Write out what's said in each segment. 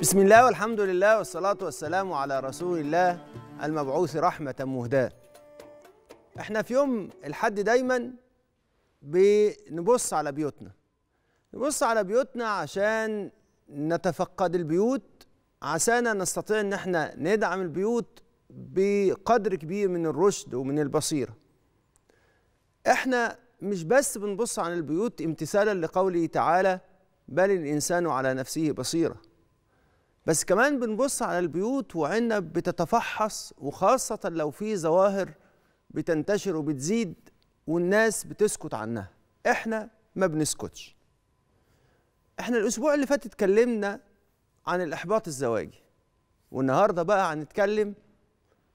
بسم الله والحمد لله والصلاة والسلام على رسول الله المبعوث رحمة مهداة احنا في يوم الحد دايما بنبص على بيوتنا نبص على بيوتنا عشان نتفقد البيوت عسانا نستطيع ان احنا ندعم البيوت بقدر كبير من الرشد ومن البصيرة احنا مش بس بنبص على البيوت امتثالا لقوله تعالى بل الإنسان على نفسه بصيره بس كمان بنبص على البيوت وعنا بتتفحص وخاصة لو في ظواهر بتنتشر وبتزيد والناس بتسكت عنها احنا ما بنسكتش احنا الاسبوع اللي فات اتكلمنا عن الاحباط الزواجي والنهارده بقى هنتكلم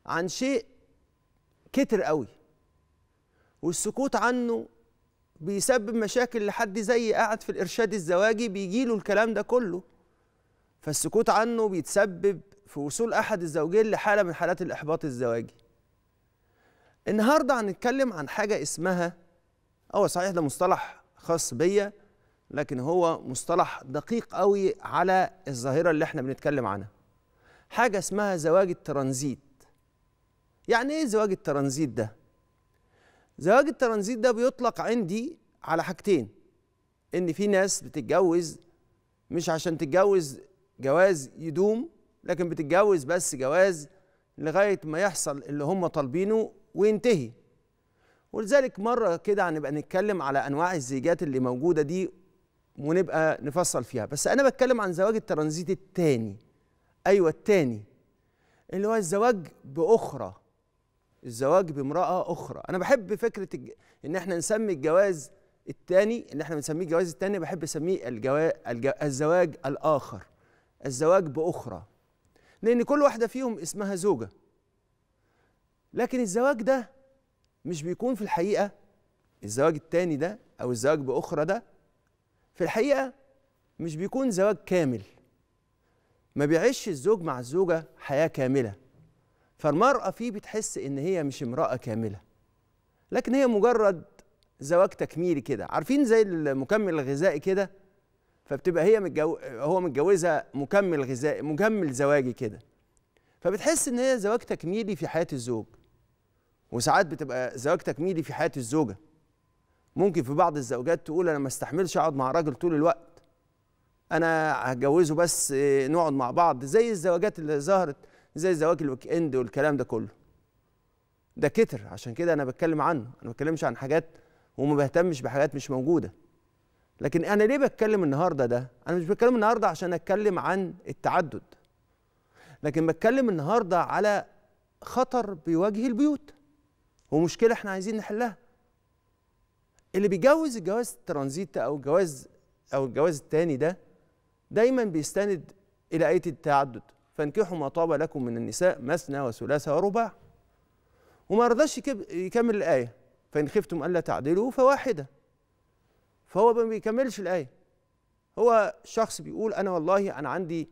عن شيء كتر قوي والسكوت عنه بيسبب مشاكل لحد زي قاعد في الارشاد الزواجي بيجيله الكلام ده كله فالسكوت عنه بيتسبب في وصول أحد الزوجين لحالة من حالات الإحباط الزواجي النهاردة هنتكلم عن حاجة اسمها هو صحيح ده مصطلح خاص بيا لكن هو مصطلح دقيق قوي على الظاهرة اللي احنا بنتكلم عنها حاجة اسمها زواج الترانزيت يعني ايه زواج الترانزيت ده؟ زواج الترانزيت ده بيطلق عندي على حاجتين ان في ناس بتتجوز مش عشان تتجوز جواز يدوم لكن بتتجوز بس جواز لغايه ما يحصل اللي هم طالبينه وينتهي ولذلك مره كده هنبقى نتكلم على انواع الزيجات اللي موجوده دي ونبقى نفصل فيها بس انا بتكلم عن زواج الترانزيت الثاني ايوه الثاني اللي هو الزواج باخرى الزواج بامراه اخرى انا بحب فكره ان احنا نسمي الجواز الثاني إن احنا بنسميه الجواز الثاني بحب اسميه الجوا... الزواج الاخر الزواج باخرى لان كل واحده فيهم اسمها زوجه لكن الزواج ده مش بيكون في الحقيقه الزواج التاني ده او الزواج باخرى ده في الحقيقه مش بيكون زواج كامل ما بيعيش الزوج مع الزوجه حياه كامله فالمرأة فيه بتحس إن هي مش امرأة كاملة لكن هي مجرد زواج تكميلي كده عارفين زي المكمل الغذائي كده فبتبقى هي متجو... هو متجوزها مكمل غذائي مكمل زواجي كده فبتحس ان هي زواج تكميلي في حياه الزوج وساعات بتبقى زواج تكميلي في حياه الزوجه ممكن في بعض الزوجات تقول انا ما استحملش اقعد مع راجل طول الوقت انا هتجوزه بس آه، نقعد مع بعض زي الزواجات اللي ظهرت زي زواج الويك اند والكلام ده كله ده كتر عشان كده انا بتكلم عنه انا ما بتكلمش عن حاجات وما بهتمش بحاجات مش موجوده لكن انا ليه بتكلم النهارده ده انا مش بتكلم النهارده عشان اتكلم عن التعدد لكن بتكلم النهارده على خطر بيواجه البيوت ومشكله احنا عايزين نحلها اللي بيجوز الجواز الترانزيت او الجواز او الجواز الثاني ده دايما بيستند الى ايه التعدد فانكحوا ما طاب لكم من النساء مثنى وثلاث ورباع وما رضاش يكمل الايه فان خفتم الا تعدلوا فواحده فهو ما بيكملش الآية هو شخص بيقول أنا والله أنا عندي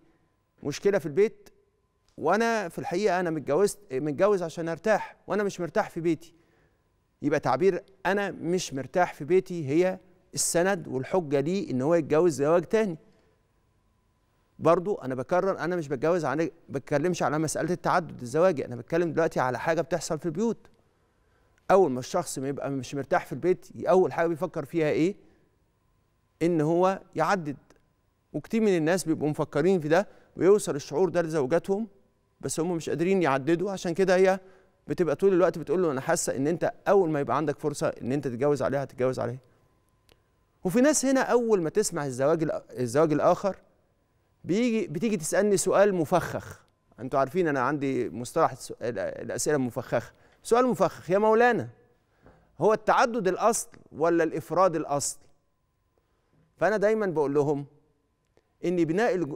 مشكلة في البيت وأنا في الحقيقة أنا متجوزت متجوز عشان أرتاح وأنا مش مرتاح في بيتي يبقى تعبير أنا مش مرتاح في بيتي هي السند والحجة ليه إن هو يتجوز زواج تاني برضو أنا بكرر أنا مش بتجوز عن بتكلمش على مسألة التعدد الزواجي أنا بتكلم دلوقتي على حاجة بتحصل في البيوت أول ما الشخص ما يبقى مش مرتاح في البيت أول حاجة بيفكر فيها إيه ان هو يعدد وكتير من الناس بيبقوا مفكرين في ده ويوصل الشعور ده لزوجاتهم بس هم مش قادرين يعددوا عشان كده هي بتبقى طول الوقت بتقول له انا حاسه ان انت اول ما يبقى عندك فرصه ان انت تتجوز عليها هتتجوز عليها وفي ناس هنا اول ما تسمع الزواج الزواج الاخر بيجي بتيجي تسالني سؤال مفخخ انتوا عارفين انا عندي مصطلح الاسئله المفخخه سؤال مفخخ يا مولانا هو التعدد الاصل ولا الافراد الاصل فانا دايما بقول لهم ان بناء الج...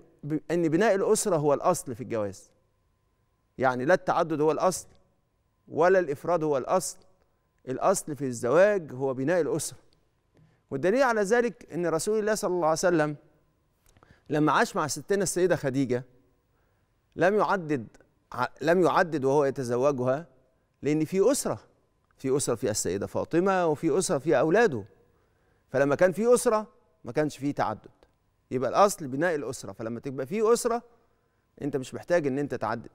ان بناء الاسره هو الاصل في الجواز يعني لا التعدد هو الاصل ولا الافراد هو الاصل الاصل في الزواج هو بناء الاسره والدليل على ذلك ان رسول الله صلى الله عليه وسلم لما عاش مع ستنا السيده خديجه لم يعدد لم يعدد وهو يتزوجها لان في اسره في اسره فيها السيده فاطمه وفي اسره فيها اولاده فلما كان في اسره ما كانش فيه تعدد يبقى الاصل بناء الاسره فلما تبقى فيه اسره انت مش محتاج ان انت تعدد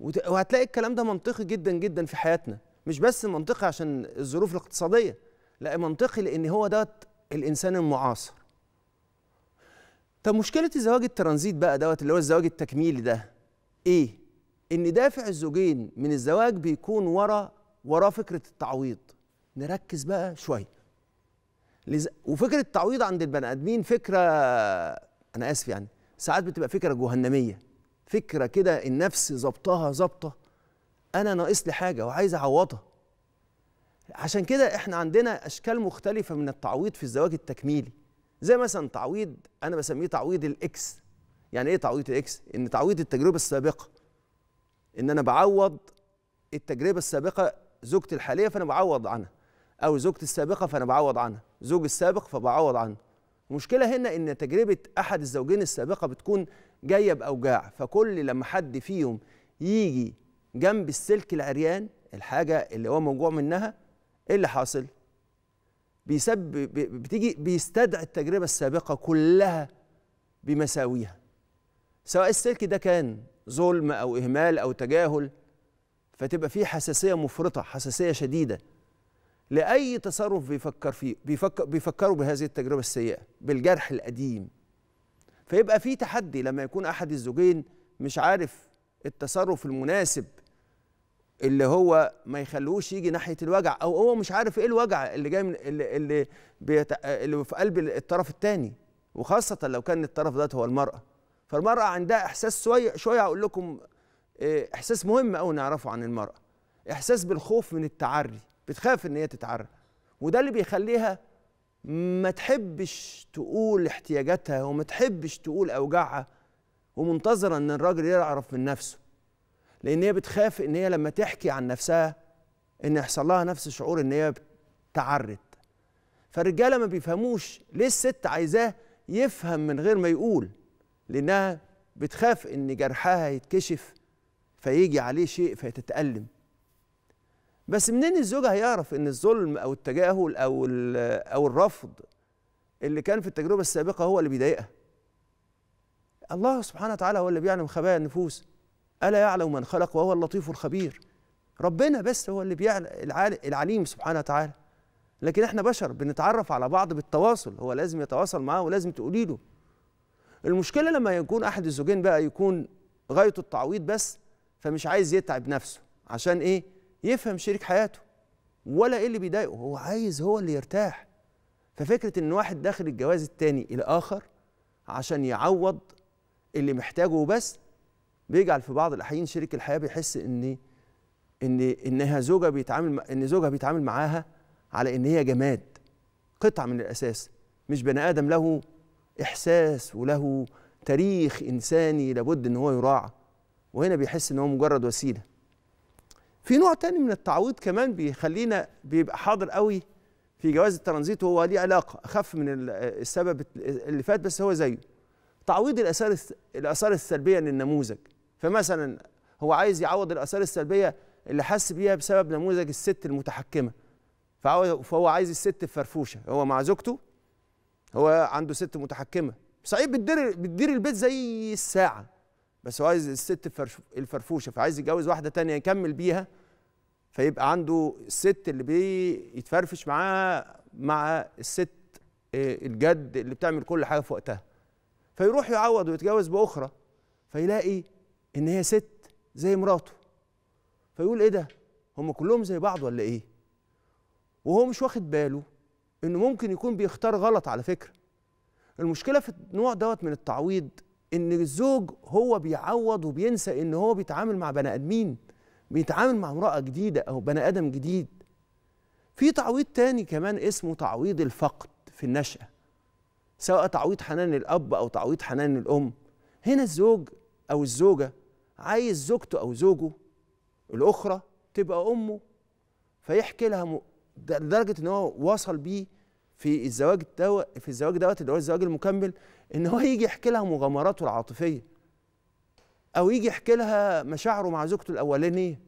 وهتلاقي الكلام ده منطقي جدا جدا في حياتنا مش بس منطقي عشان الظروف الاقتصاديه لا منطقي لان هو ده الانسان المعاصر طب مشكله الزواج الترانزيت بقى دوت اللي هو الزواج التكميلي ده ايه ان دافع الزوجين من الزواج بيكون ورا وراه فكره التعويض نركز بقى شويه لز... وفكره التعويض عند البني ادمين فكره انا اسف يعني ساعات بتبقى فكره جهنميه فكره كده النفس ظبطها ظبطه انا ناقص لي حاجه وعايز اعوضها عشان كده احنا عندنا اشكال مختلفه من التعويض في الزواج التكميلي زي مثلا تعويض انا بسميه تعويض الاكس يعني ايه تعويض الاكس ان تعويض التجربه السابقه ان انا بعوض التجربه السابقه زوجتي الحاليه فانا بعوض عنها او زوجتي السابقه فانا بعوض عنها زوج السابق فبعوض عنه المشكله هنا ان تجربه احد الزوجين السابقه بتكون جايه باوجاع فكل لما حد فيهم يجي جنب السلك العريان الحاجه اللي هو موجوع منها ايه اللي حاصل بيسبب بتيجي بيستدعي التجربه السابقه كلها بمساويها سواء السلك ده كان ظلم او اهمال او تجاهل فتبقى فيه حساسيه مفرطه حساسيه شديده لأي تصرف بيفكر فيه بيفكر بيفكروا بهذه التجربة السيئة بالجرح القديم فيبقى في تحدي لما يكون أحد الزوجين مش عارف التصرف المناسب اللي هو ما يخلوش يجي ناحيه الوجع او هو مش عارف ايه الوجع اللي جاي من اللي اللي, بيت... اللي في قلب الطرف الثاني وخاصه لو كان الطرف ده هو المراه فالمراه عندها احساس شويه شويه هقول لكم آه، احساس مهم قوي نعرفه عن المراه احساس بالخوف من التعري بتخاف ان هي تتعرى وده اللي بيخليها ما تحبش تقول احتياجاتها وما تحبش تقول اوجاعها ومنتظره ان الراجل يعرف من نفسه لان هي بتخاف ان هي لما تحكي عن نفسها ان يحصل لها نفس شعور ان هي تعرت فالرجاله ما بيفهموش ليه الست عايزاه يفهم من غير ما يقول لانها بتخاف ان جرحها يتكشف فيجي عليه شيء فيتتألم بس منين الزوج هيعرف ان الظلم او التجاهل او او الرفض اللي كان في التجربه السابقه هو اللي بيضايقها الله سبحانه وتعالى هو اللي بيعلم خبايا النفوس الا يعلم من خلق وهو اللطيف الخبير ربنا بس هو اللي بيعلم العليم سبحانه وتعالى لكن احنا بشر بنتعرف على بعض بالتواصل هو لازم يتواصل معاه ولازم تقولي له المشكله لما يكون احد الزوجين بقى يكون غايته التعويض بس فمش عايز يتعب نفسه عشان ايه يفهم شريك حياته ولا ايه اللي بيضايقه هو عايز هو اللي يرتاح ففكره ان واحد داخل الجواز التاني الاخر عشان يعوض اللي محتاجه وبس بيجعل في بعض الاحيان شريك الحياه بيحس ان ان انها زوجه بيتعامل ان زوجها بيتعامل معاها على ان هي جماد قطعه من الاساس مش بني ادم له احساس وله تاريخ انساني لابد ان هو يراعى وهنا بيحس ان هو مجرد وسيله في نوع تاني من التعويض كمان بيخلينا بيبقى حاضر قوي في جواز الترانزيت وهو ليه علاقه اخف من السبب اللي فات بس هو زيه تعويض الاثار الاثار السلبيه للنموذج فمثلا هو عايز يعوض الاثار السلبيه اللي حس بيها بسبب نموذج الست المتحكمه فهو عايز الست الفرفوشه هو مع زوجته هو عنده ست متحكمه صحيح بتدير بتدير البيت زي الساعه بس هو عايز الست الفرفوشه فعايز يتجوز واحده تانية يكمل بيها فيبقى عنده الست اللي بيتفرفش معاها مع الست آه، الجد اللي بتعمل كل حاجه في وقتها فيروح يعوض ويتجوز باخرى فيلاقي ان هي ست زي مراته فيقول ايه ده هم كلهم زي بعض ولا ايه وهو مش واخد باله انه ممكن يكون بيختار غلط على فكره المشكله في النوع دوت من التعويض ان الزوج هو بيعوض وبينسى ان هو بيتعامل مع بني ادمين بيتعامل مع امراه جديده او بني ادم جديد في تعويض تاني كمان اسمه تعويض الفقد في النشأة سواء تعويض حنان الأب أو تعويض حنان الأم هنا الزوج أو الزوجة عايز زوجته أو زوجه الأخرى تبقى أمه فيحكي لها لدرجة إن هو وصل بيه في الزواج دو في الزواج دوت اللي هو الزواج المكمل ان هو يجي يحكي لها مغامراته العاطفيه او يجي يحكي لها مشاعره مع زوجته الاولانيه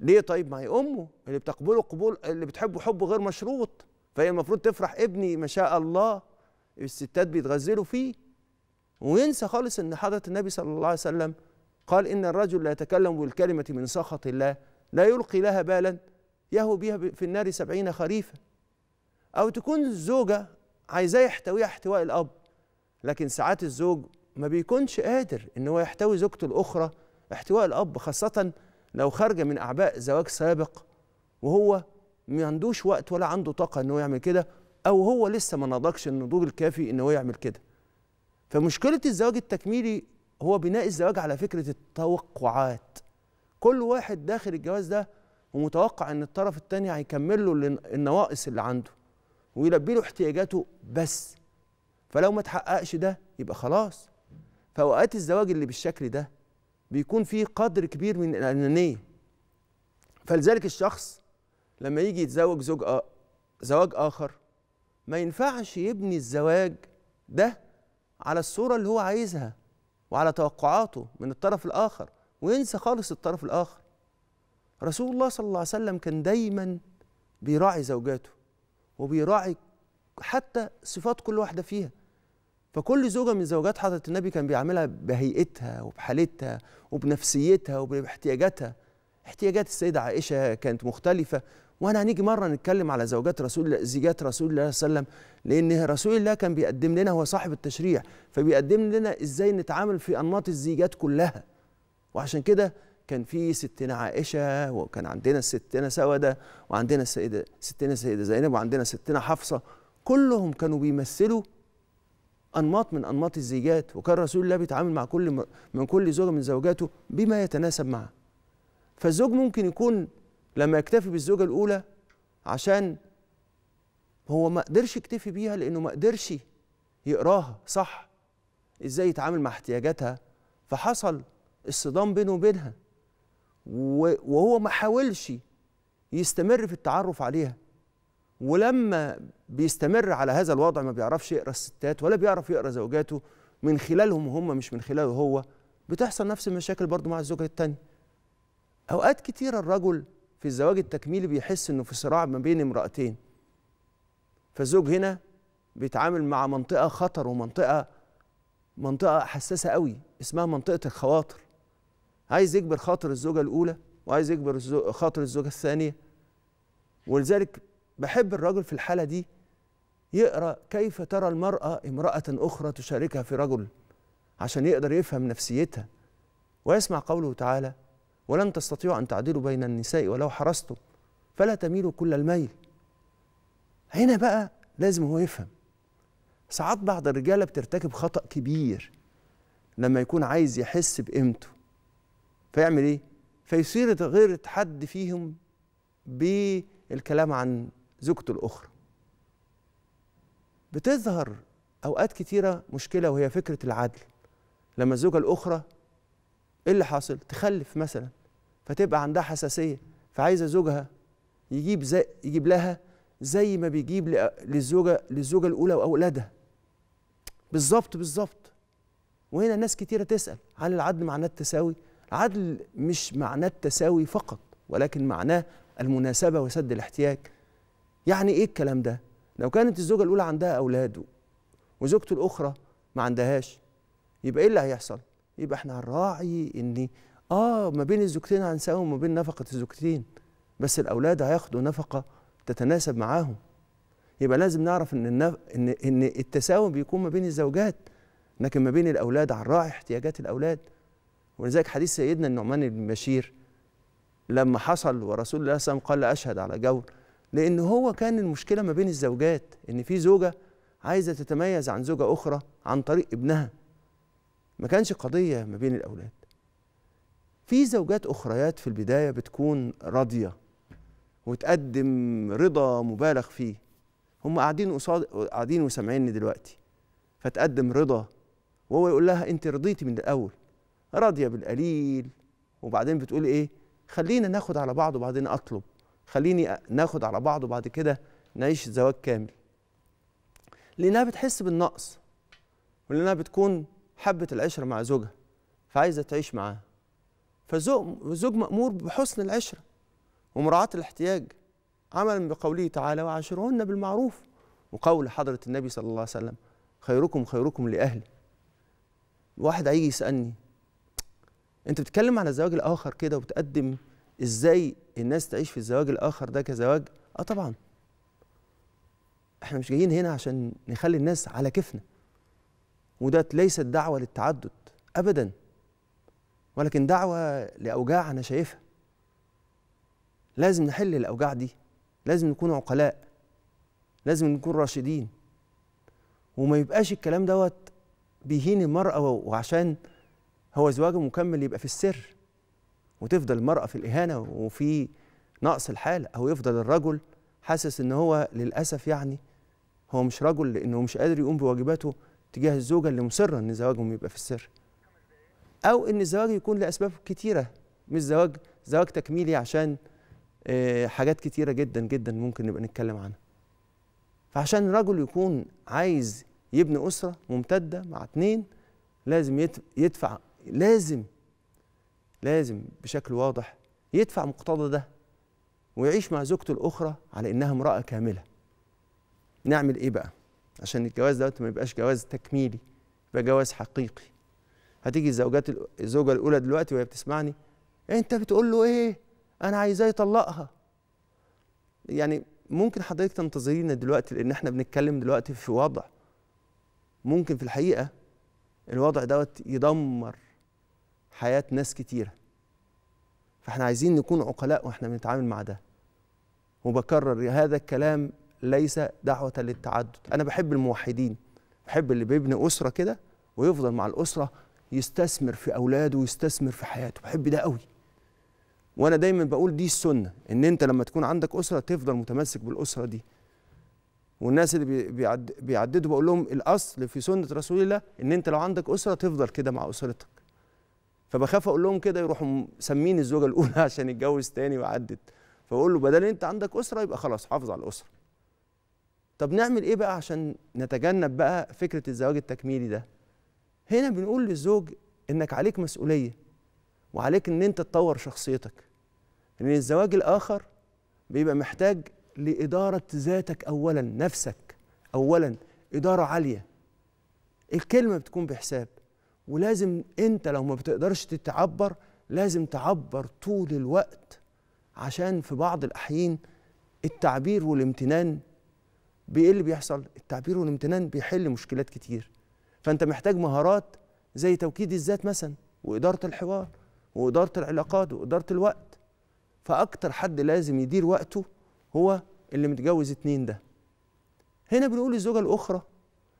ليه طيب ما هي امه اللي بتقبله قبول اللي بتحبه حب غير مشروط فهي المفروض تفرح ابني ما شاء الله الستات بيتغزلوا فيه وينسى خالص ان حضره النبي صلى الله عليه وسلم قال ان الرجل لا يتكلم بالكلمه من سخط الله لا يلقي لها بالا يهو بها في النار سبعين خريفا أو تكون الزوجة عايزاه يحتويها احتواء الأب لكن ساعات الزوج ما بيكونش قادر إن هو يحتوي زوجته الأخرى احتواء الأب خاصة لو خارجة من أعباء زواج سابق وهو ما عندوش وقت ولا عنده طاقة إن هو يعمل كده أو هو لسه ما نضجش النضوج الكافي إن هو يعمل كده فمشكلة الزواج التكميلي هو بناء الزواج على فكرة التوقعات كل واحد داخل الجواز ده ومتوقع ان الطرف الثاني هيكمل له النواقص اللي عنده ويلبي له احتياجاته بس فلو ما تحققش ده يبقى خلاص فأوقات الزواج اللي بالشكل ده بيكون فيه قدر كبير من الأنانية فلذلك الشخص لما يجي يتزوج زوج آ... زواج آخر ما ينفعش يبني الزواج ده على الصورة اللي هو عايزها وعلى توقعاته من الطرف الآخر وينسى خالص الطرف الآخر رسول الله صلى الله عليه وسلم كان دايما بيراعي زوجاته وبيراعي حتى صفات كل واحده فيها فكل زوجه من زوجات حضره النبي كان بيعملها بهيئتها وبحالتها وبنفسيتها وباحتياجاتها احتياجات السيده عائشه كانت مختلفه وانا هنيجي مره نتكلم على زوجات رسول الله زيجات رسول الله صلى الله عليه وسلم لان رسول الله كان بيقدم لنا هو صاحب التشريع فبيقدم لنا ازاي نتعامل في انماط الزيجات كلها وعشان كده كان في ستنا عائشه وكان عندنا الستنا سوده وعندنا السيده ستنا سيده زينب وعندنا ستنا حفصه كلهم كانوا بيمثلوا انماط من انماط الزيجات وكان رسول الله بيتعامل مع كل من كل زوجه من زوجاته بما يتناسب معه فالزوج ممكن يكون لما يكتفي بالزوجه الاولى عشان هو ما قدرش يكتفي بيها لانه ما قدرش يقراها صح ازاي يتعامل مع احتياجاتها فحصل الصدام بينه وبينها وهو ما حاولش يستمر في التعرف عليها ولما بيستمر على هذا الوضع ما بيعرفش يقرا الستات ولا بيعرف يقرا زوجاته من خلالهم هم مش من خلاله هو بتحصل نفس المشاكل برضه مع الزوجة الثانيه. أوقات كتير الرجل في الزواج التكميلي بيحس إنه في صراع ما بين امرأتين فالزوج هنا بيتعامل مع منطقة خطر ومنطقة منطقة حساسة قوي اسمها منطقة الخواطر عايز يجبر خاطر الزوجه الاولى وعايز يجبر خاطر الزوجه الثانيه ولذلك بحب الرجل في الحاله دي يقرا كيف ترى المراه امراه اخرى تشاركها في رجل عشان يقدر يفهم نفسيتها ويسمع قوله تعالى ولن تستطيعوا ان تعدلوا بين النساء ولو حرصتم فلا تميلوا كل الميل هنا بقى لازم هو يفهم ساعات بعض الرجاله بترتكب خطا كبير لما يكون عايز يحس بقيمته فيعمل ايه؟ فيصير غير حد فيهم بالكلام عن زوجته الاخرى بتظهر اوقات كثيره مشكله وهي فكره العدل لما الزوجه الاخرى ايه اللي حاصل؟ تخلف مثلا فتبقى عندها حساسيه فعايزه زوجها يجيب زي يجيب لها زي ما بيجيب للزوجه للزوجه الاولى واولادها بالظبط بالظبط وهنا ناس كتيره تسال هل العدل معناه التساوي؟ العدل مش معناه التساوي فقط ولكن معناه المناسبة وسد الاحتياج يعني إيه الكلام ده؟ لو كانت الزوجة الأولى عندها أولاد وزوجته الأخرى ما عندهاش يبقى إيه اللي هيحصل؟ يبقى إحنا هنراعي إن آه ما بين الزوجتين هنساوي ما بين نفقة الزوجتين بس الأولاد هياخدوا نفقة تتناسب معاهم يبقى لازم نعرف إن النف... إن إن التساوي بيكون ما بين الزوجات لكن ما بين الأولاد هنراعي احتياجات الأولاد ولذلك حديث سيدنا النعمان بن بشير لما حصل ورسول الله صلى الله عليه وسلم قال أشهد على جور لأن هو كان المشكلة ما بين الزوجات إن في زوجة عايزة تتميز عن زوجة أخرى عن طريق ابنها ما كانش قضية ما بين الأولاد في زوجات أخريات في البداية بتكون راضية وتقدم رضا مبالغ فيه هم قاعدين قصاد قاعدين وسامعيني دلوقتي فتقدم رضا وهو يقول لها انت رضيتي من الاول راضيه بالقليل وبعدين بتقول ايه خلينا ناخد على بعض وبعدين اطلب خليني ناخد على بعض وبعد كده نعيش زواج كامل لانها بتحس بالنقص ولانها بتكون حبت العشره مع زوجها فعايزه تعيش معاه فالزوج مامور بحسن العشره ومراعاه الاحتياج عملا بقوله تعالى وعاشرهن بالمعروف وقول حضره النبي صلى الله عليه وسلم خيركم خيركم لأهلي واحد هيجي يسالني انت بتتكلم على الزواج الاخر كده وبتقدم ازاي الناس تعيش في الزواج الاخر ده كزواج اه طبعا احنا مش جايين هنا عشان نخلي الناس على كيفنا وده ليست دعوه للتعدد ابدا ولكن دعوه لاوجاع انا شايفها لازم نحل الاوجاع دي لازم نكون عقلاء لازم نكون راشدين وما يبقاش الكلام دوت بيهين المرأة وعشان هو زواج مكمل يبقى في السر وتفضل المرأة في الإهانة وفي نقص الحالة أو يفضل الرجل حاسس إن هو للأسف يعني هو مش رجل لأنه مش قادر يقوم بواجباته تجاه الزوجة اللي مصرة إن زواجهم يبقى في السر أو إن الزواج يكون لأسباب كتيرة مش زواج زواج تكميلي عشان آه، حاجات كتيرة جدا جدا ممكن نبقى نتكلم عنها فعشان الرجل يكون عايز يبني أسرة ممتدة مع اتنين لازم يدفع لازم لازم بشكل واضح يدفع مقتضى ده ويعيش مع زوجته الأخرى على إنها امرأة كاملة نعمل إيه بقى عشان الجواز دوت ما يبقاش جواز تكميلي يبقى جواز حقيقي هتيجي الزوجات الزوجة الأولى دلوقتي وهي بتسمعني أنت بتقول له إيه أنا عايزاه يطلقها يعني ممكن حضرتك تنتظرينا دلوقتي لأن إحنا بنتكلم دلوقتي في وضع ممكن في الحقيقة الوضع دوت يدمر حياه ناس كتيره فاحنا عايزين نكون عقلاء واحنا بنتعامل مع ده وبكرر هذا الكلام ليس دعوه للتعدد انا بحب الموحدين بحب اللي بيبني اسره كده ويفضل مع الاسره يستثمر في اولاده ويستثمر في حياته بحب ده قوي وانا دايما بقول دي السنه ان انت لما تكون عندك اسره تفضل متمسك بالاسره دي والناس اللي بيعد بيعددوا بقول لهم الاصل في سنه رسول الله ان انت لو عندك اسره تفضل كده مع اسرتك فبخاف اقول لهم كده يروحوا مسمين الزوجه الاولى عشان يتجوز تاني وعدت فاقول له بدل انت عندك اسره يبقى خلاص حافظ على الاسره طب نعمل ايه بقى عشان نتجنب بقى فكره الزواج التكميلي ده هنا بنقول للزوج انك عليك مسؤوليه وعليك ان انت تطور شخصيتك لان الزواج الاخر بيبقى محتاج لاداره ذاتك اولا نفسك اولا اداره عاليه الكلمه بتكون بحساب ولازم انت لو ما بتقدرش تعبر لازم تعبر طول الوقت عشان في بعض الاحيان التعبير والامتنان بايه اللي بيحصل التعبير والامتنان بيحل مشكلات كتير فانت محتاج مهارات زي توكيد الذات مثلا واداره الحوار واداره العلاقات واداره الوقت فاكتر حد لازم يدير وقته هو اللي متجوز اتنين ده هنا بنقول للزوجه الاخرى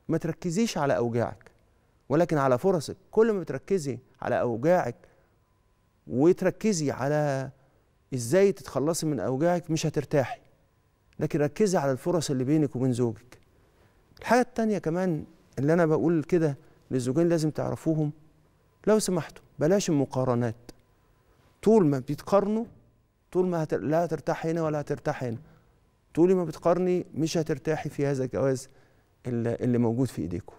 ما تركزيش على اوجاعك ولكن على فرصك كل ما بتركزي على اوجاعك وتركزي على ازاي تتخلصي من اوجاعك مش هترتاحي لكن ركزي على الفرص اللي بينك وبين زوجك الحاجه التانية كمان اللي انا بقول كده للزوجين لازم تعرفوهم لو سمحتوا بلاش المقارنات طول ما بتقارنوا طول ما هتر... لا هترتاح هنا ولا هترتاح هنا طول ما بتقارني مش هترتاحي في هذا الجواز اللي موجود في ايديكم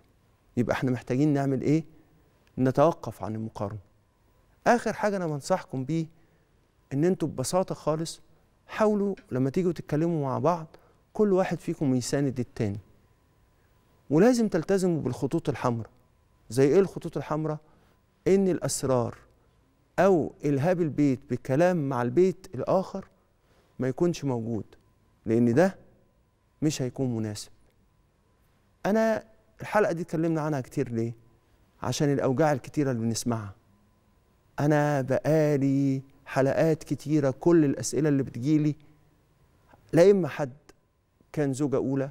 يبقى احنا محتاجين نعمل ايه نتوقف عن المقارنه اخر حاجه انا بنصحكم بيه ان انتوا ببساطه خالص حاولوا لما تيجوا تتكلموا مع بعض كل واحد فيكم يساند التاني ولازم تلتزموا بالخطوط الحمراء زي ايه الخطوط الحمراء ان الاسرار او الهاب البيت بكلام مع البيت الاخر ما يكونش موجود لان ده مش هيكون مناسب انا الحلقه دي اتكلمنا عنها كتير ليه عشان الاوجاع الكتيره اللي بنسمعها انا بقالي حلقات كتيره كل الاسئله اللي بتجيلي لا اما حد كان زوجه اولى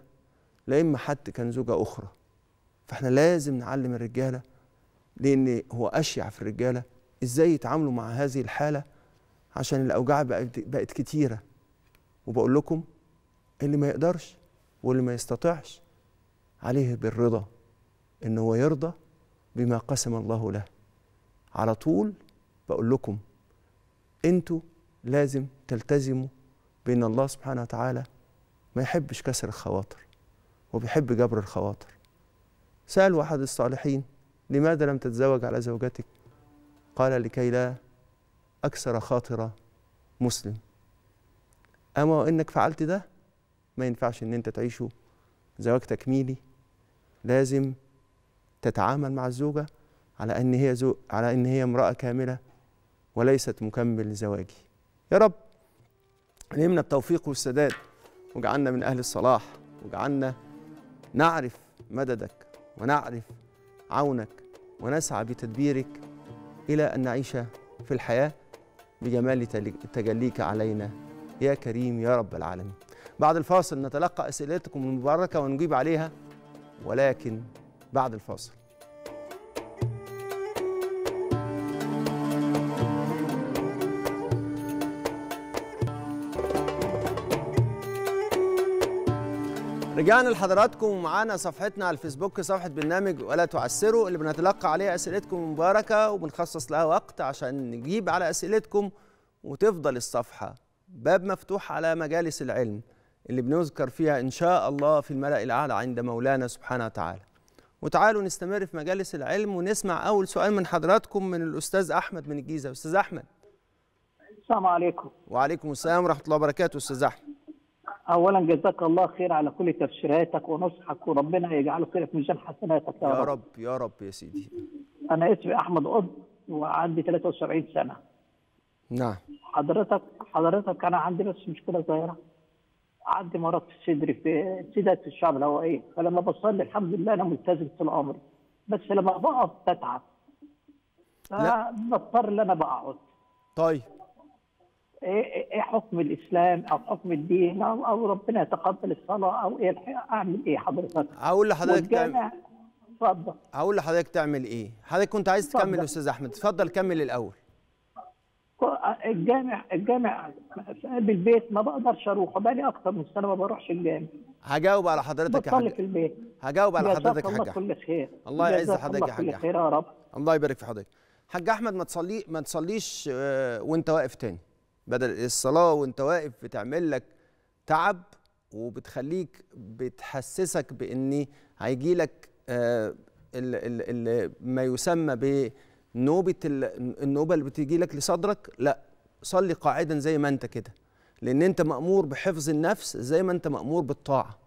لا اما حد كان زوجه اخرى فاحنا لازم نعلم الرجاله لان هو اشيع في الرجاله ازاي يتعاملوا مع هذه الحاله عشان الاوجاع بقت, بقت كتيره وبقول لكم اللي ما يقدرش واللي ما يستطيعش عليه بالرضا ان هو يرضى بما قسم الله له على طول بقول لكم انتوا لازم تلتزموا بان الله سبحانه وتعالى ما يحبش كسر الخواطر وبيحب جبر الخواطر سأل أحد الصالحين لماذا لم تتزوج على زوجتك قال لكي لا أكثر خاطر مسلم أما وإنك فعلت ده ما ينفعش إن أنت تعيشه زواج تكميلي لازم تتعامل مع الزوجة على أن هي زو على أن هي امرأة كاملة وليست مكمل لزواجي يا رب ألهمنا التوفيق والسداد واجعلنا من أهل الصلاح واجعلنا نعرف مددك ونعرف عونك ونسعى بتدبيرك إلى أن نعيش في الحياة بجمال تجليك علينا يا كريم يا رب العالمين بعد الفاصل نتلقى أسئلتكم المباركة ونجيب عليها ولكن بعد الفاصل رجعنا لحضراتكم ومعانا صفحتنا على الفيسبوك صفحة برنامج ولا تعسروا اللي بنتلقى عليها أسئلتكم مباركة وبنخصص لها وقت عشان نجيب على أسئلتكم وتفضل الصفحة باب مفتوح على مجالس العلم اللي بنذكر فيها إن شاء الله في الملأ الأعلى عند مولانا سبحانه وتعالى وتعالوا نستمر في مجالس العلم ونسمع أول سؤال من حضراتكم من الأستاذ أحمد من الجيزة أستاذ أحمد السلام عليكم وعليكم السلام ورحمة الله وبركاته أستاذ أحمد اولا جزاك الله خير على كل تفسيراتك ونصحك وربنا يجعله خير في ميزان حسناتك يا, يا رب. رب يا رب يا سيدي انا اسمي احمد قطب وعندي 73 سنه نعم حضرتك حضرتك انا عندي بس مشكله صغيره عندي مرض في صدري في سدات الشعب الهوائي فلما بصلي الحمد لله انا ملتزم في الامر بس لما بقف بتعب فبضطر ان انا بقعد طيب إيه،, ايه ايه حكم الاسلام او حكم الدين او, أو ربنا يتقبل الصلاه او ايه اعمل ايه حضرتك؟ هقول لحضرتك تعمل اتفضل هقول لحضرتك تعمل ايه؟ حضرتك كنت عايز تكمل يا استاذ احمد اتفضل كمل الاول الجامع الجامع في قلب البيت ما بقدرش اروحه بقى لي اكتر من سنه ما بروحش الجامع هجاوب على حضرتك يا حاج في البيت هجاوب على حضرتك يا حاج الله خير الله يعز حضرتك يا حاج خير يا رب الله يبارك في حضرتك حاج احمد ما تصلي ما تصليش آه، وانت واقف تاني بدل الصلاه وانت واقف بتعمل لك تعب وبتخليك بتحسسك بان هيجي لك آه، ما يسمى بنوبه النوبه اللي بتيجي لك لصدرك لا صلي قاعدا زي ما انت كده لان انت مامور بحفظ النفس زي ما انت مامور بالطاعه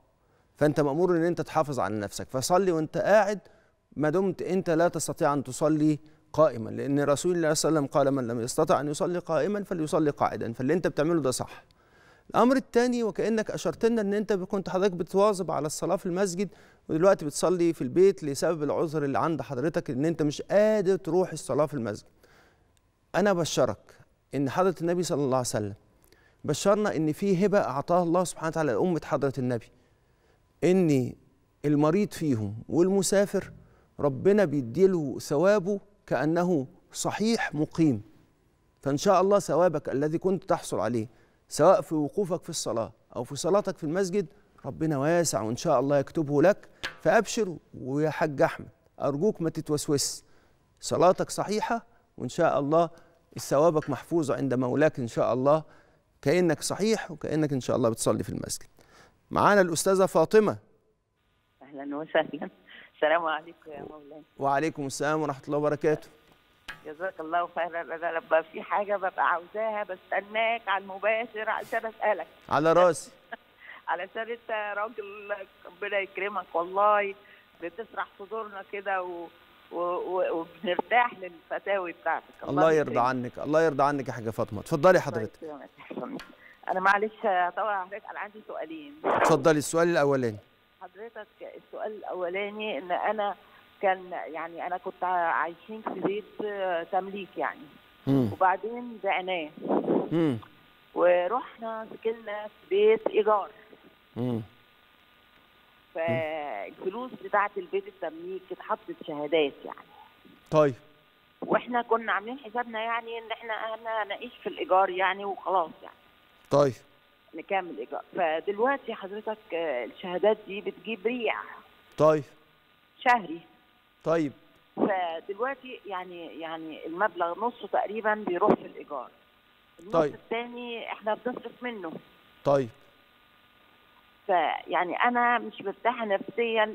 فانت مامور ان انت تحافظ على نفسك فصلي وانت قاعد ما دمت انت لا تستطيع ان تصلي قائما لان رسول الله صلى الله عليه وسلم قال من لم يستطع ان يصلي قائما فليصلي قاعدا فاللي انت بتعمله ده صح الامر الثاني وكانك اشرت لنا ان انت كنت حضرتك بتواظب على الصلاه في المسجد ودلوقتي بتصلي في البيت لسبب العذر اللي عند حضرتك ان انت مش قادر تروح الصلاه في المسجد انا بشرك ان حضره النبي صلى الله عليه وسلم بشرنا ان في هبه اعطاها الله سبحانه وتعالى لامه حضره النبي ان المريض فيهم والمسافر ربنا بيديله ثوابه كانه صحيح مقيم فان شاء الله ثوابك الذي كنت تحصل عليه سواء في وقوفك في الصلاه او في صلاتك في المسجد ربنا واسع وان شاء الله يكتبه لك فابشر ويا حاج احمد ارجوك ما تتوسوس صلاتك صحيحه وان شاء الله ثوابك محفوظ عند مولاك إن شاء الله كأنك صحيح وكأنك إن شاء الله بتصلي في المسجد معانا الأستاذة فاطمة أهلا وسهلا السلام عليكم يا مولانا وعليكم السلام ورحمة الله وبركاته جزاك الله خيرا انا لما في حاجه ببقى عاوزاها بستناك على المباشر عشان اسالك على راسي علشان انت راجل ربنا يكرمك والله بتسرح صدورنا كده و... وبنرتاح للفتاوي بتاعتك الله, الله يرضى عنك الله يرضى عنك يا حاجه فاطمه اتفضلي حضرتك انا معلش طبعا حضرتك انا عندي سؤالين اتفضلي السؤال الاولاني حضرتك السؤال الاولاني ان انا كان يعني انا كنت عايشين في بيت تمليك يعني مم. وبعدين بعناه ورحنا سكننا في بيت ايجار مم. فالجلوس بتاعه البيت التمليك اتحطت شهادات يعني طيب واحنا كنا عاملين حسابنا يعني ان احنا اهلنا نعيش في الايجار يعني وخلاص يعني طيب نكمل ايجار فدلوقتي حضرتك آه، الشهادات دي بتجيب ريع طيب شهري طيب فدلوقتي يعني يعني المبلغ نصه تقريبا بيروح في الايجار النص طيب. الثاني احنا بنصرف منه طيب فيعني انا مش مرتاحه نفسيا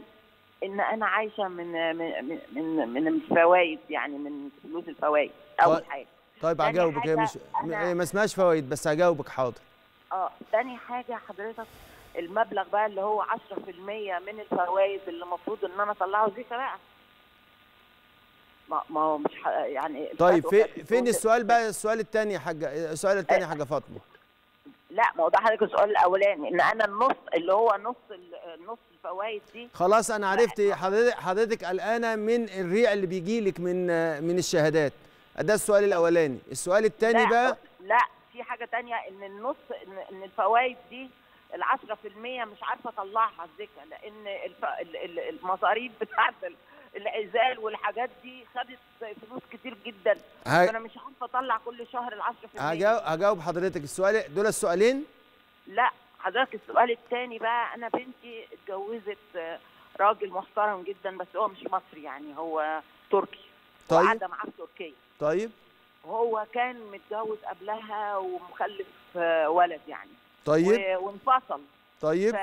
ان انا عايشه من من من, من الفوائد يعني من فلوس الفوائد اول طيب، حاجه طيب هجاوبك هي مش ما اسمهاش فوائد بس هجاوبك حاضر اه ثاني حاجه حضرتك المبلغ بقى اللي هو 10% من الفوائد اللي المفروض ان انا اطلعه دي بقى ما ما هو مش يعني طيب في فين السؤال بقى السؤال الثاني يا حاجه السؤال الثاني يا حاجه فاطمه لا موضوع حضرتك السؤال الاولاني ان انا النص اللي هو نص نص الفوائد دي خلاص انا عرفت حضرتك حضرتك قلقانه من الريع اللي بيجي لك من من الشهادات ده السؤال الاولاني السؤال الثاني بقى لا في حاجه ثانيه ان النص ان الفوائد دي ال 10% مش عارفه اطلعها الذكر لان المصاريف بتاعت العزال والحاجات دي خدت فلوس كتير جدا انا فانا مش عارفه اطلع كل شهر ال 10% هجاوب هجاوب حضرتك السؤال دول السؤالين لا حضرتك السؤال الثاني بقى انا بنتي اتجوزت آه، راجل محترم جدا بس هو مش مصري يعني هو تركي طيب وقاعده معاه في تركيا طيب هو كان متجوز قبلها ومخلف آه، ولد يعني طيب وانفصل طيب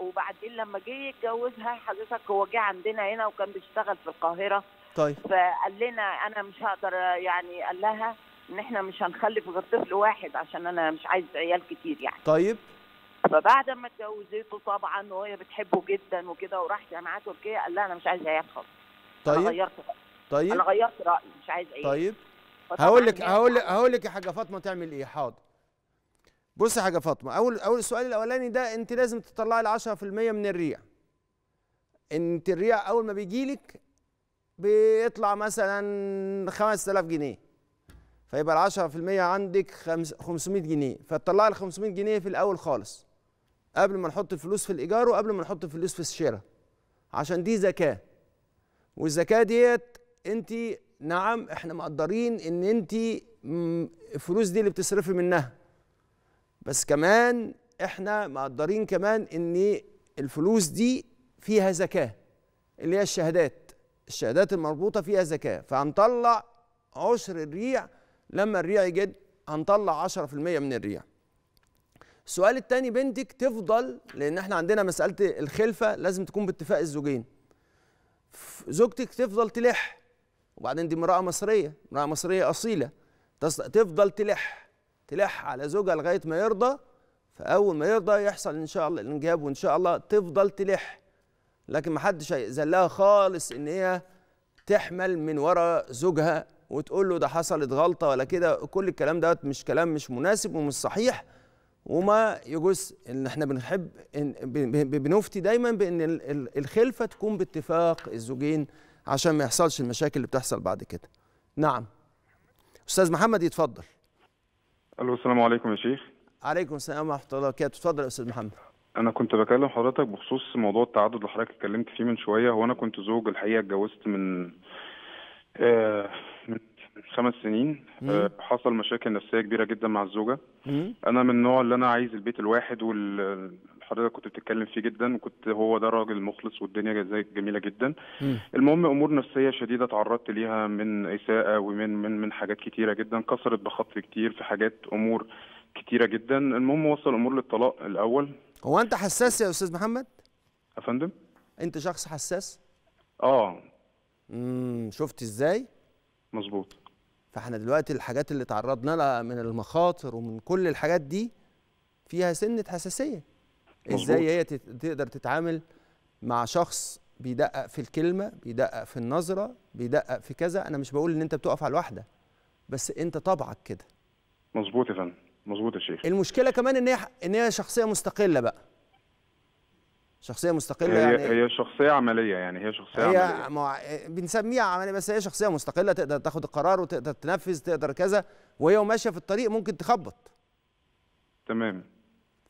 وبعدين لما جه يتجوزها حضرتك هو جه عندنا هنا وكان بيشتغل في القاهره طيب فقال لنا انا مش هقدر يعني قال لها ان احنا مش هنخلف غير طفل واحد عشان انا مش عايز عيال كتير يعني طيب فبعد ما اتجوزته طبعا وهي بتحبه جدا وكده وراح جامعه تركيا قال لها انا مش عايز عيال خالص طيب انا غيرت رأيي. طيب انا غيرت رايي مش عايز عيال طيب هقول لك يعني هقول لك هقول لك يا حاجه فاطمه تعمل ايه حاضر بص يا حاجه فاطمه اول اول السؤال الاولاني ده انت لازم تطلعي ال 10% من الريع انت الريع اول ما بيجي لك بيطلع مثلا 5000 جنيه فيبقى ال 10% عندك 500 جنيه فتطلعي ال 500 جنيه في الاول خالص قبل ما نحط الفلوس في الايجار وقبل ما نحط الفلوس في الشراء عشان دي زكاه والزكاه ديت انت نعم احنا مقدرين ان انت الفلوس دي اللي بتصرفي منها بس كمان احنا مقدرين كمان ان الفلوس دي فيها زكاه اللي هي الشهادات الشهادات المربوطه فيها زكاه فهنطلع عشر الريع لما الريع يجد هنطلع 10% من الريع السؤال التاني بنتك تفضل لان احنا عندنا مساله الخلفه لازم تكون باتفاق الزوجين زوجتك تفضل تلح وبعدين دي امراه مصريه امراه مصريه اصيله تفضل تلح تلح على زوجها لغايه ما يرضى فاول ما يرضى يحصل ان شاء الله الانجاب وان شاء الله تفضل تلح لكن ما حدش هيأذن لها خالص ان هي تحمل من وراء زوجها وتقول له ده حصلت غلطه ولا كده كل الكلام دوت مش كلام مش مناسب ومش صحيح وما يجوز ان احنا بنحب إن بنفتي دايما بان الخلفه تكون باتفاق الزوجين عشان ما يحصلش المشاكل اللي بتحصل بعد كده نعم استاذ محمد يتفضل الو السلام عليكم يا شيخ عليكم السلام ورحمه الله وبركاته اتفضل يا استاذ محمد انا كنت بكلم حضرتك بخصوص موضوع التعدد اللي حضرتك اتكلمت فيه من شويه هو انا كنت زوج الحقيقه اتجوزت من آه، من خمس سنين مم. آه، حصل مشاكل نفسيه كبيره جدا مع الزوجه مم. انا من النوع اللي انا عايز البيت الواحد وال حضرتك كنت بتتكلم فيه جدا وكنت هو ده راجل مخلص والدنيا زي جميله جدا مم. المهم امور نفسيه شديده تعرضت ليها من اساءه ومن من من حاجات كتيره جدا كسرت بخط كتير في حاجات امور كتيره جدا المهم وصل الامور للطلاق الاول هو انت حساس يا استاذ محمد افندم انت شخص حساس اه امم شفت ازاي مظبوط فاحنا دلوقتي الحاجات اللي تعرضنا لها من المخاطر ومن كل الحاجات دي فيها سنه حساسيه ازاي هي تقدر تتعامل مع شخص بيدقق في الكلمه بيدقق في النظره بيدقق في كذا انا مش بقول ان انت بتقف على الواحده بس انت طبعك كده مظبوط يا فندم مظبوط يا شيخ المشكله كمان ان هي ان هي شخصيه مستقله بقى شخصيه مستقله هي يعني هي شخصيه عمليه يعني هي شخصيه هي عمليه مع... آه، بنسميها عمليه بس هي شخصيه مستقله تقدر تاخد القرار وتقدر تنفذ تقدر كذا وهي ماشيه في الطريق ممكن تخبط تمام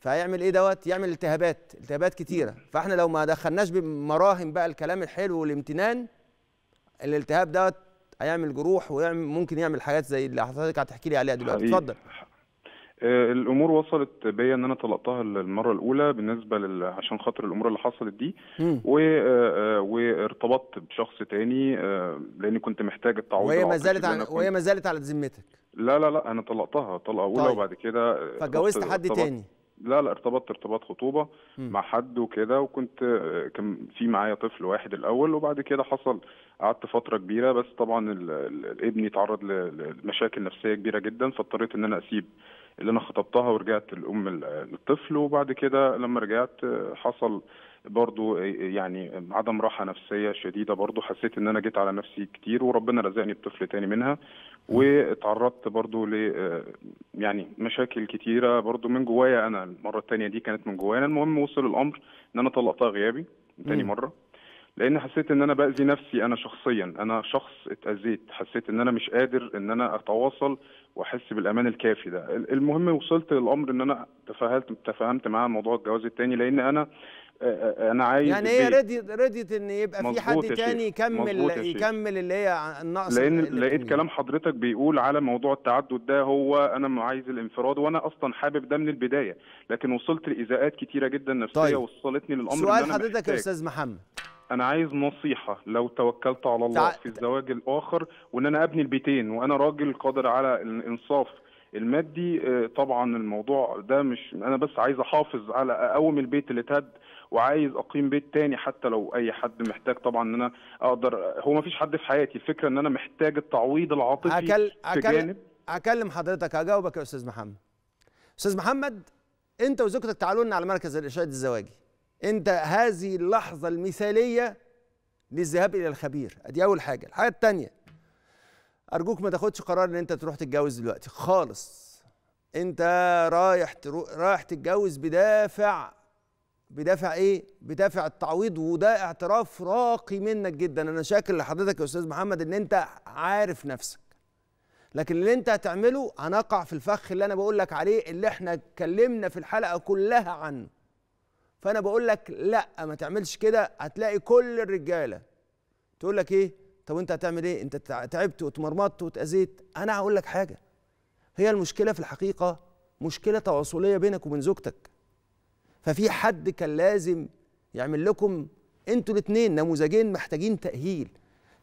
فهيعمل ايه دوت يعمل التهابات التهابات كتيره فاحنا لو ما دخلناش بمراهم بقى الكلام الحلو والامتنان الالتهاب دوت هيعمل جروح ويعمل ممكن يعمل حاجات زي اللي حضرتك هتحكي لي عليها دلوقتي اتفضل آه، الامور وصلت بيا ان انا طلقتها المره الاولى بالنسبه لل... عشان خاطر الامور اللي حصلت دي و... آه، آه، وارتبطت بشخص تاني لاني كنت محتاج التعويض وهي ما زالت على... كنت... وهي ما زالت على ذمتك لا لا لا انا طلقتها طلقه اولى طيب. وبعد كده فاتجوزت حد ارتبط... تاني لا لا ارتبطت ارتباط خطوبه م. مع حد وكده وكنت آه، كان في معايا طفل واحد الاول وبعد كده حصل قعدت فتره كبيره بس طبعا الابن اتعرض لمشاكل نفسيه كبيره جدا فاضطريت ان انا اسيب اللي انا خطبتها ورجعت لام الطفل وبعد كده لما رجعت آه، حصل برضو آه، يعني عدم راحة نفسية شديدة برضو حسيت ان انا جيت على نفسي كتير وربنا رزقني بطفل تاني منها واتعرضت برضو ل آه، يعني مشاكل كتيره برضو من جوايا انا المره الثانيه دي كانت من جوايا المهم وصل الامر ان انا طلقتها غيابي تاني مره لان حسيت ان انا باذي نفسي انا شخصيا انا شخص اتاذيت حسيت ان انا مش قادر ان انا اتواصل واحس بالامان الكافي ده المهم وصلت للامر ان انا تفاهمت تفاهمت معاها موضوع الجواز الثاني لان انا آه، آه، آه، انا عايز يعني هي رضيت رضيت ان يبقى في حد تاني يكمل يكمل اللي هي النقص لان لقيت كلام حضرتك بيقول على موضوع التعدد ده هو انا عايز الانفراد وانا اصلا حابب ده من البدايه لكن وصلت لإزاءات كتيره جدا نفسيه طيب. وصلتني للامر سؤال أنا حضرتك يا استاذ محمد انا عايز نصيحه لو توكلت على الله في الزواج الاخر وان انا ابني البيتين وانا راجل قادر على الانصاف المادي آه، طبعا الموضوع ده مش انا بس عايز احافظ على اقوم البيت اللي اتهد وعايز اقيم بيت تاني حتى لو اي حد محتاج طبعا ان انا اقدر هو ما فيش حد في حياتي الفكره ان انا محتاج التعويض العاطفي أكل... أكل... في جانب اكلم حضرتك اجاوبك يا استاذ محمد استاذ محمد انت وزوجتك تعالوا لنا على مركز الارشاد الزواجي انت هذه اللحظه المثاليه للذهاب الى الخبير ادي اول حاجه الحاجه الثانيه ارجوك ما تاخدش قرار ان انت تروح تتجوز دلوقتي خالص انت رايح ترو... رايح تتجوز بدافع بدافع ايه بدافع التعويض وده اعتراف راقي منك جدا انا شاكر لحضرتك يا استاذ محمد ان انت عارف نفسك لكن اللي انت هتعمله هنقع في الفخ اللي انا بقول لك عليه اللي احنا اتكلمنا في الحلقه كلها عنه فانا بقول لك لا ما تعملش كده هتلاقي كل الرجاله تقول لك ايه طب انت هتعمل ايه انت تعبت وتمرمطت وتأذيت انا هقول لك حاجه هي المشكله في الحقيقه مشكله تواصليه بينك وبين زوجتك ففي حد كان لازم يعمل لكم انتوا الاثنين نموذجين محتاجين تاهيل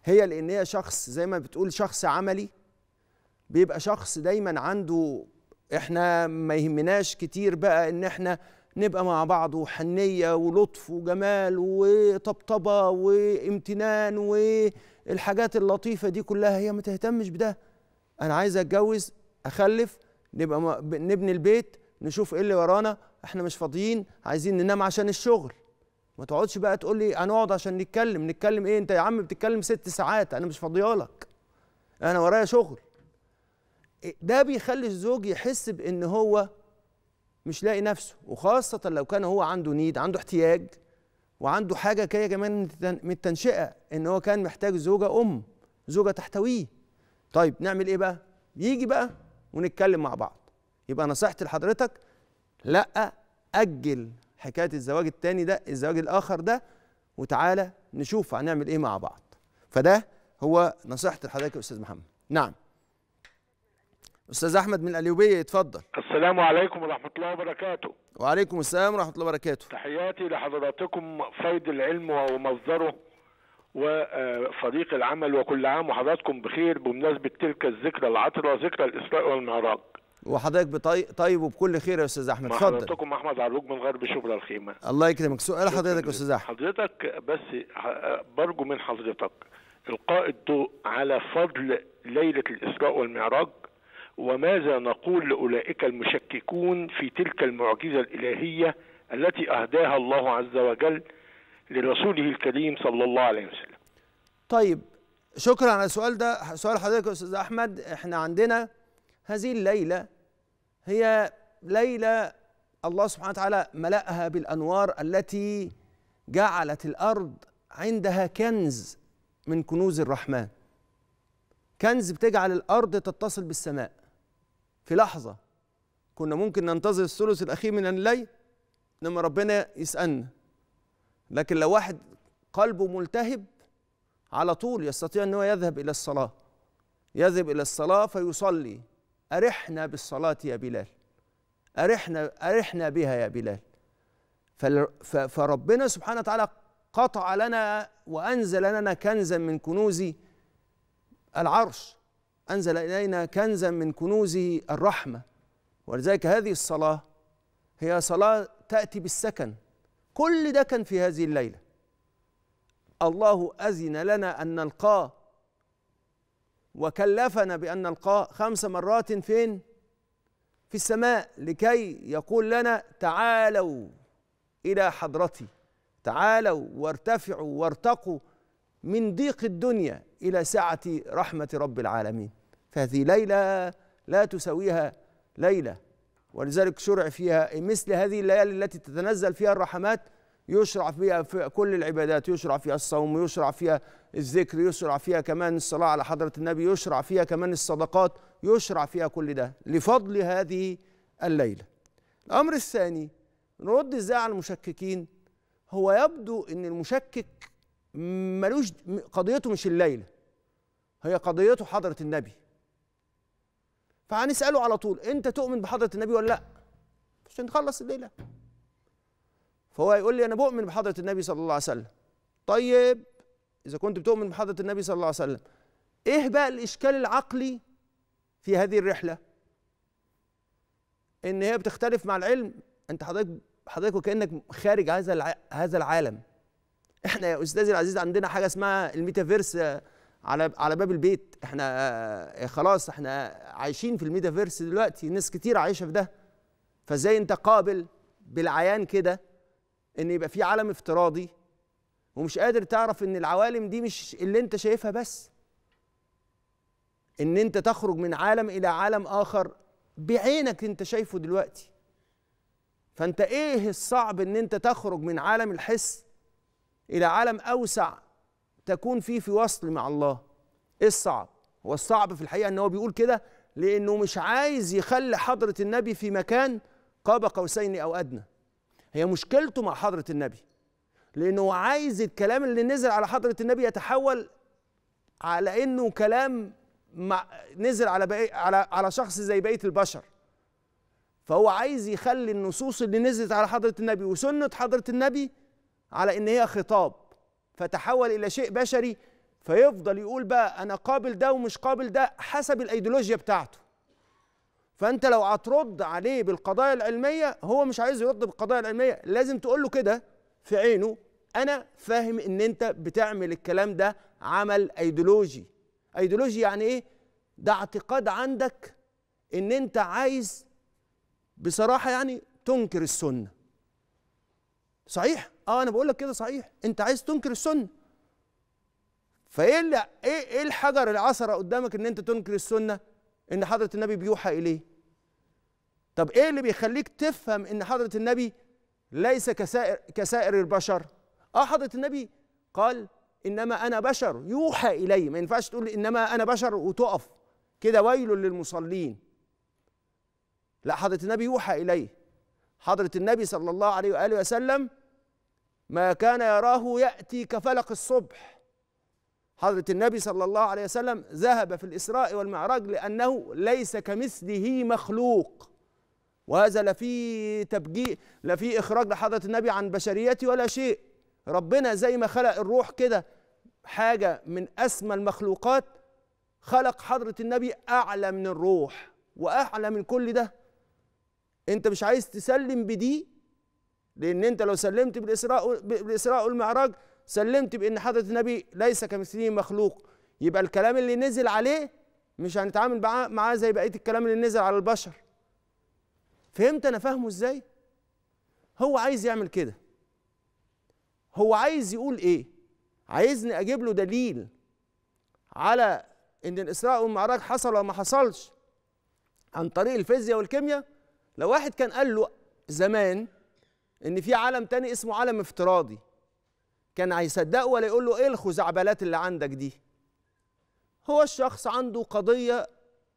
هي لان هي شخص زي ما بتقول شخص عملي بيبقى شخص دايما عنده احنا ما يهمناش كتير بقى ان احنا نبقى مع بعض وحنيه ولطف وجمال وطبطبه وامتنان والحاجات اللطيفه دي كلها هي ما تهتمش بده انا عايز اتجوز اخلف نبقى نبني البيت نشوف ايه اللي ورانا احنا مش فاضيين عايزين ننام عشان الشغل ما تقعدش بقى تقول لي هنقعد عشان نتكلم نتكلم ايه انت يا عم بتتكلم ست ساعات انا مش فاضيالك انا ورايا شغل إيه، ده بيخلي الزوج يحس بان هو مش لاقي نفسه وخاصة لو كان هو عنده نيد عنده احتياج وعنده حاجة جاية كمان من التنشئة إن هو كان محتاج زوجة أم زوجة تحتويه طيب نعمل إيه بقى؟ يجي بقى ونتكلم مع بعض يبقى نصيحتي لحضرتك لأ أجل حكاية الزواج التاني ده الزواج الآخر ده وتعالى نشوف هنعمل إيه مع بعض فده هو نصيحتي لحضرتك يا أستاذ محمد نعم استاذ احمد من الاليوبيه اتفضل السلام عليكم ورحمه الله وبركاته وعليكم السلام ورحمه الله وبركاته تحياتي لحضراتكم فيض العلم ومصدره وفريق العمل وكل عام وحضراتكم بخير بمناسبه تلك الذكرى العطره ذكرى الاسراء والمعراج وحضرتك طيب وبكل خير يا استاذ احمد اتفضل حضرتكم احمد عروج من غرب شبرا الخيمه الله يكرمك سؤال حضرتك يا استاذ احمد حضرتك بس برجو من حضرتك القاء الضوء على فضل ليله الاسراء والمعراج وماذا نقول لاولئك المشككون في تلك المعجزه الالهيه التي اهداها الله عز وجل لرسوله الكريم صلى الله عليه وسلم. طيب شكرا على السؤال ده سؤال حضرتك استاذ احمد احنا عندنا هذه الليله هي ليله الله سبحانه وتعالى ملأها بالانوار التي جعلت الارض عندها كنز من كنوز الرحمن. كنز بتجعل الارض تتصل بالسماء. في لحظة كنا ممكن ننتظر الثلث الأخير من الليل لما ربنا يسألنا لكن لو واحد قلبه ملتهب على طول يستطيع أن هو يذهب إلى الصلاة يذهب إلى الصلاة فيصلي أرحنا بالصلاة يا بلال أرحنا أرحنا بها يا بلال فربنا سبحانه وتعالى قطع لنا وأنزل لنا كنزا من كنوز العرش أنزل إلينا كنزا من كنوزه الرحمة ولذلك هذه الصلاة هي صلاة تأتي بالسكن كل ده كان في هذه الليلة الله أذن لنا أن نلقاه وكلفنا بأن نلقاه خمس مرات فين؟ في السماء لكي يقول لنا تعالوا إلى حضرتي تعالوا وارتفعوا وارتقوا من ضيق الدنيا إلى سعة رحمة رب العالمين فهذه ليلة لا تساويها ليلة ولذلك شرع فيها مثل هذه الليالي التي تتنزل فيها الرحمات يشرع فيها في كل العبادات يشرع فيها الصوم يشرع فيها الذكر يشرع فيها كمان الصلاة على حضرة النبي يشرع فيها كمان الصدقات يشرع فيها كل ده لفضل هذه الليلة الأمر الثاني نرد ازاي على المشككين هو يبدو ان المشكك ملوش قضيته مش الليلة هي قضيته حضرة النبي فهنساله على طول انت تؤمن بحضره النبي ولا لا عشان نخلص الليله فهو هيقول لي انا بؤمن بحضره النبي صلى الله عليه وسلم طيب اذا كنت بتؤمن بحضره النبي صلى الله عليه وسلم ايه بقى الاشكال العقلي في هذه الرحله ان هي بتختلف مع العلم انت حضرتك حضرتك وكانك خارج هذا هذا العالم احنا يا استاذي العزيز عندنا حاجه اسمها الميتافيرس على على باب البيت احنا آه، خلاص احنا عايشين في الميتافيرس دلوقتي ناس كتير عايشه في ده فازاي انت قابل بالعيان كده ان يبقى في عالم افتراضي ومش قادر تعرف ان العوالم دي مش اللي انت شايفها بس ان انت تخرج من عالم الى عالم اخر بعينك انت شايفه دلوقتي فانت ايه الصعب ان انت تخرج من عالم الحس الى عالم اوسع تكون فيه في وصل مع الله ايه الصعب هو الصعب في الحقيقه ان هو بيقول كده لانه مش عايز يخلي حضره النبي في مكان قاب قوسين او ادنى هي مشكلته مع حضره النبي لانه عايز الكلام اللي نزل على حضره النبي يتحول على انه كلام مع نزل على بقى على على شخص زي بقيه البشر فهو عايز يخلي النصوص اللي نزلت على حضره النبي وسنه حضره النبي على ان هي خطاب فتحول الى شيء بشري فيفضل يقول بقى انا قابل ده ومش قابل ده حسب الايديولوجيا بتاعته فانت لو هترد عليه بالقضايا العلميه هو مش عايز يرد بالقضايا العلميه لازم تقول له كده في عينه انا فاهم ان انت بتعمل الكلام ده عمل ايديولوجي ايديولوجي يعني ايه ده اعتقاد عندك ان انت عايز بصراحه يعني تنكر السنه صحيح اه انا بقول لك كده صحيح انت عايز تنكر السنه فايه اللي ايه ايه الحجر العثره قدامك ان انت تنكر السنه ان حضره النبي بيوحى اليه طب ايه اللي بيخليك تفهم ان حضره النبي ليس كسائر كسائر البشر اه حضره النبي قال انما انا بشر يوحى الي ما ينفعش تقول انما انا بشر وتقف كده ويل للمصلين لا حضره النبي يوحى اليه حضره النبي صلى الله عليه واله وسلم ما كان يراه يأتي كفلق الصبح حضرة النبي صلى الله عليه وسلم ذهب في الإسراء والمعراج لأنه ليس كمثله مخلوق وهذا لا في تبجيء لا في إخراج لحضرة النبي عن بشريته ولا شيء ربنا زي ما خلق الروح كده حاجة من أسمى المخلوقات خلق حضرة النبي أعلى من الروح وأعلى من كل ده أنت مش عايز تسلم بدي لأن أنت لو سلمت بالإسراء بالإسراء والمعراج سلمت بأن حضرة النبي ليس كمثله مخلوق يبقى الكلام اللي نزل عليه مش هنتعامل معاه زي بقية الكلام اللي نزل على البشر فهمت أنا فاهمه إزاي؟ هو عايز يعمل كده هو عايز يقول إيه؟ عايزني أجيب له دليل على ان الاسراء والمعراج حصل وما حصلش عن طريق الفيزياء والكيمياء لو واحد كان قال له زمان ان في عالم تاني اسمه عالم افتراضي كان هيصدقه ولا يقول له ايه الخزعبلات اللي عندك دي هو الشخص عنده قضيه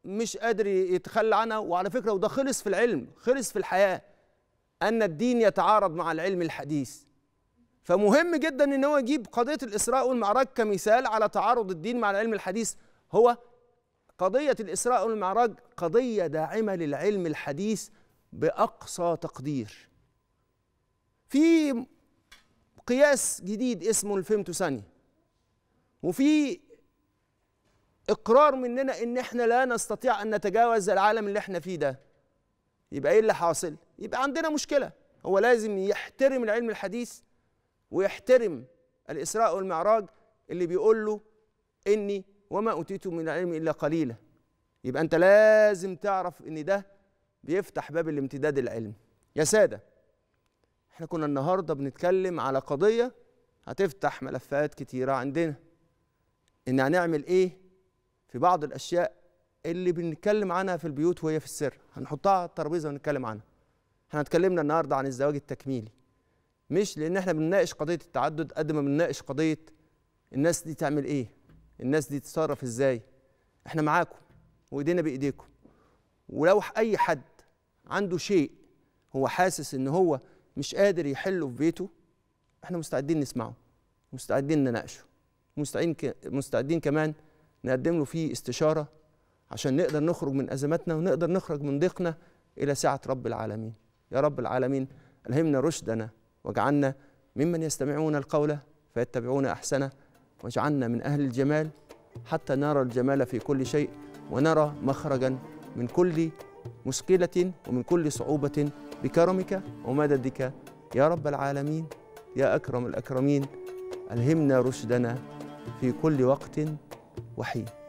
مش قادر يتخلى عنها وعلى فكره وده خلص في العلم خلص في الحياه ان الدين يتعارض مع العلم الحديث فمهم جدا ان هو يجيب قضيه الاسراء والمعراج كمثال على تعارض الدين مع العلم الحديث هو قضيه الاسراء والمعراج قضيه داعمه للعلم الحديث باقصى تقدير في قياس جديد اسمه الفيمتو ثانية وفي اقرار مننا ان احنا لا نستطيع ان نتجاوز العالم اللي احنا فيه ده يبقى ايه اللي حاصل يبقى عندنا مشكله هو لازم يحترم العلم الحديث ويحترم الاسراء والمعراج اللي بيقول له اني وما اوتيت من العلم الا قليلا يبقى انت لازم تعرف ان ده بيفتح باب الامتداد العلمي يا ساده احنا كنا النهارده بنتكلم على قضيه هتفتح ملفات كتيره عندنا ان هنعمل ايه في بعض الاشياء اللي بنتكلم عنها في البيوت وهي في السر هنحطها على الترابيزه ونتكلم عنها احنا اتكلمنا النهارده عن الزواج التكميلي مش لان احنا بنناقش قضيه التعدد قد ما بنناقش قضيه الناس دي تعمل ايه الناس دي تتصرف ازاي احنا معاكم وايدينا بايديكم ولو اي حد عنده شيء هو حاسس ان هو مش قادر يحله في بيته احنا مستعدين نسمعه مستعدين نناقشه مستعدين مستعدين كمان نقدم له فيه استشاره عشان نقدر نخرج من ازماتنا ونقدر نخرج من ضيقنا الى سعه رب العالمين يا رب العالمين الهمنا رشدنا واجعلنا ممن يستمعون القول فيتبعون احسنه واجعلنا من اهل الجمال حتى نرى الجمال في كل شيء ونرى مخرجا من كل مشكله ومن كل صعوبه بكرمك ومددك يا رب العالمين يا أكرم الأكرمين ألهمنا رشدنا في كل وقت وحين